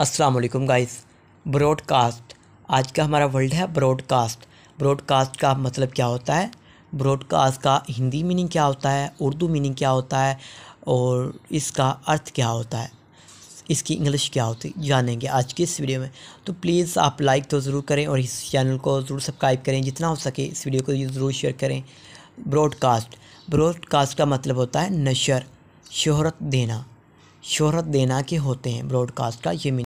अस्सलाम वालेकुम guys broadcast आज का हमारा वर्ल्ड है ब्रॉडकास्ट ब्रॉडकास्ट का मतलब क्या होता है ब्रॉडकास्ट का हिंदी मीनिंग क्या होता है उर्दू मीनिंग क्या होता है और इसका अर्थ क्या होता है इसकी इंग्लिश क्या होती है जानेंगे आज की इस वीडियो में तो प्लीज़ आप लाइक तो ज़रूर करें और इस चैनल को ज़रूर सब्सक्राइब करें जितना हो सके इस वीडियो को ज़रूर शेयर करें ब्रॉडकास्ट ब्रॉडकास्ट का मतलब होता है नशर शहरत देना शहरत देना के होते हैं ब्रॉडकास्ट का ये